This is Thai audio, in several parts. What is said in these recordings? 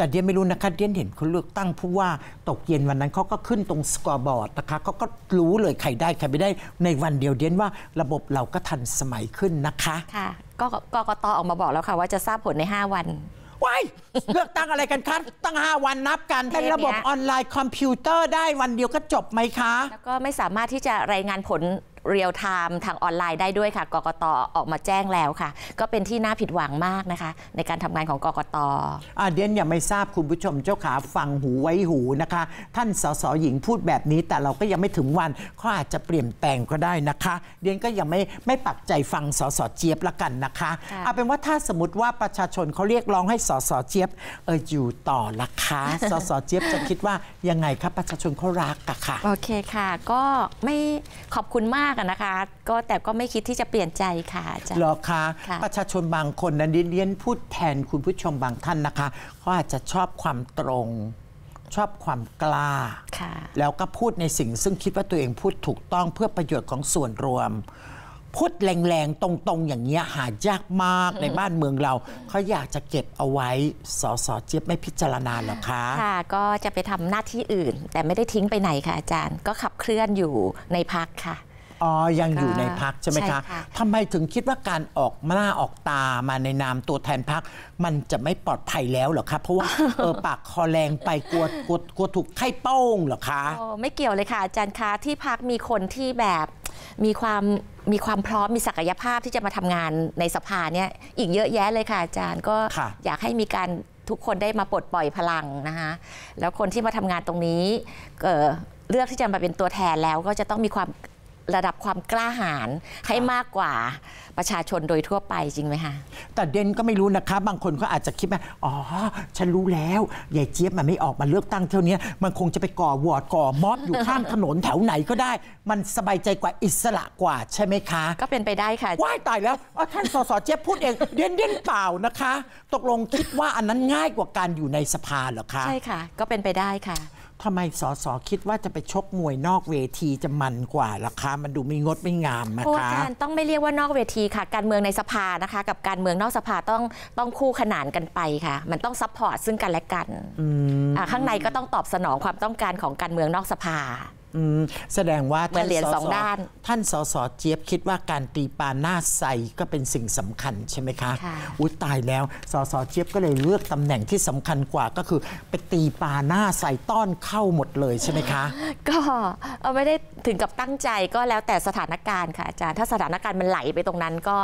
แต่เดียไม่รู้นะคะเดียนเห็นคนเลือกตั้งผู้ว่าตกเย็นวันนั้นเขาก็ขึ้นตรงสกอร์บอร์ดนะคะเขาก็รู้เลยใครได้ใครไม่ได้ในวันเดียวเดียนว่า ระบบเราก็ทันสมัยขึ้นนะคะค่ะ ก็กกตออกมาบอกแล้วค่ะ ว่าจะทราบผลใน 5 วันว้ายเลือกตั้งอะไรกันคะตั้ง 5 วันนับกันเป็นระบบออนไลน์คอมพิวเตอร์ได้วันเดียวก็จบไหมคะ แล้วก็ไม่สามารถที่จะรายงานผลเรียลไทม์ทางออนไลน์ได้ด้วยค่ะกกต ออกมาแจ้งแล้วค่ะ ก็เป็นที่น่าผิดหวังมากนะคะ ในการทำงานของกกตอ่าเดียนยังไม่ทราบคุณผู้ชมเจ้าขา ฟังหูไว้หูนะคะ ท่านสสหญิงพูดแบบนี้ แต่เราก็ยังไม่ถึงวันเขาอาจจะเปลี่ยนแปลงก็ได้นะคะ เดียนก็ยังไม่ไม่ปักใจฟังสสเจี๊ยบละกันนะคะเอาเป็นว่าถ้าสมมติว่าประชาชนเขาเรียกร้องให้สสเจี๊ยบเอออยู่ต่อละคะ สสเจี๊ยบจะคิดว่ายังไงครับประชาชนเขารักอะค่ะ โอเคค่ะ ก็ไม่ขอบคุณมากากนะคะก็แต่ก็ไม่คิดที่จะเปลี่ยนใจค่ะอาจารย์หรอคะค่ะประชาชนบางคนนั้นเลียนพูดแทนคุณผู้ชมบางท่านนะคะเขาอาจจะชอบความตรง ชอบความกล้าแล้วก็พูดในสิ่งซึ่งคิดว่าตัวเองพูดถูกต้องเพื่อประโยชน์ของส่วนรวม พูดแรงๆ ตรงๆ อย่างเงี้ยหายากมากในบ้านเมืองเรา เขาอยากจะเก็บเอาไว้สอสอเจี๊ยบไม่พิจารณาหรอคะค่ะก็จะไปทำหน้าที่อื่น แต่ไม่ได้ทิ้งไปไหนค่ะอาจารย์ก็ขับเคลื่อนอยู่ในพักค่ะอ๋อยังอยู่ในพักใช่ไหมคะทำไมถึงคิดว่าการออกมาออกตามาในนามตัวแทนพักมันจะไม่ปลอดภัยแล้วเหรอคะ เพราะว่าเออปากคอแรงไปกลัวกลัวกลัวถูกไข้ป้องเหรอคะไม่เกี่ยวเลยค่ะอาจารย์คะที่พักมีคนที่แบบมีความมีความพร้อมมีศักยภาพที่จะมาทำงานในสภาเนี่ยอีกเยอะแยะเลยค่ะอาจารย์ก็อยากให้มีการทุกคนได้มาปลดปล่อยพลังนะคะแล้วคนที่มาทำงานตรงนี้เเลือกที่จะมาเป็นตัวแทนแล้วก็จะต้องมีความระดับความกล้าหาญให้มากกว่าประชาชนโดยทั่วไปจริงไหมคะแต่เด่นก็ไม่รู้นะคะ บางคนก็อาจจะคิดว่าอ๋อฉันรู้แล้วยายเจี๊ยบมันไม่ออกมาเลือกตั้งเท่านี้มันคงจะไปก่อวอดก่อม็อบอยู่ข้างถนนแถวไหนก็ได้ มันสบายใจกว่าอิสระกว่าใช่ไหมคะ ก็เป็นไปได้ค่ะว่ายตายแล้วท่านสสเจี๊ยบพูดเอง เด่นเด่นเปล่านะคะ ตกลงคิดว่าอันนั้นง่ายกว่าการอยู่ในสภาเหรอคะใช่ค่ะ ก็เป็นไปได้ค่ะทำไมสสคิดว่าจะไปชกมวยนอกเวทีจะมันกว่าราคามันดูไม่งดไม่งามนะคะอาจารต้องไม่เรียกว่านอกเวทีค่ะ การเมืองในสภานะคะ กับการเมืองนอกสภาต้องต้องคู่ขนานกันไปค่ะ มันต้องซัพพอร์ตซึ่งกันและกัน ข้างในก็ต้องตอบสนองความต้องการของการเมืองนอกสภาแสดงว่าท่านเหรียญสองด้านท่านสสเจี๊ยบคิดว่าการตีปาหน้าใสก็เป็นสิ่งสำคัญใช่ไหมคะอุ้ยตายแล้วสสเจี๊ยบก็เลยเลือกตำแหน่งที่สำคัญกว่าก็คือไปตีปาหน้าใสต้อนเข้าหมดเลยใช่ไหมคะก็ไม่ได้ถึงกับตั้งใจก็แล้วแต่สถานการณ์ค่ะอาจารย์ถ้าสถานการณ์มันไหลไปตรงนั้นก็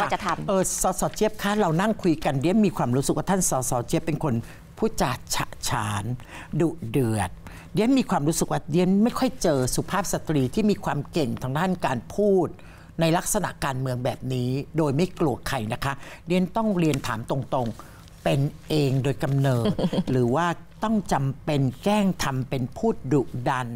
ก็จะทำเออสสเจี๊ยบคะเรานั่งคุยกันเดี๋ยวมีความรู้สึกว่าท่านสสเจี๊ยบเป็นคนผู้จัฉะฉาน ดุเดือดเดียนมีความรู้สึกว่าเดียนไม่ค่อยเจอสุภาพสตรีที่มีความเก่งทางด้านการพูด ในลักษณะการเมืองแบบนี้โดยไม่กลัวใครนะคะ เดียนต้องเรียนถามตรง ๆ เป็นเองโดยกำเนิดหรือว่าต้องจำเป็นแกล้งทำเป็นพูดดุดัน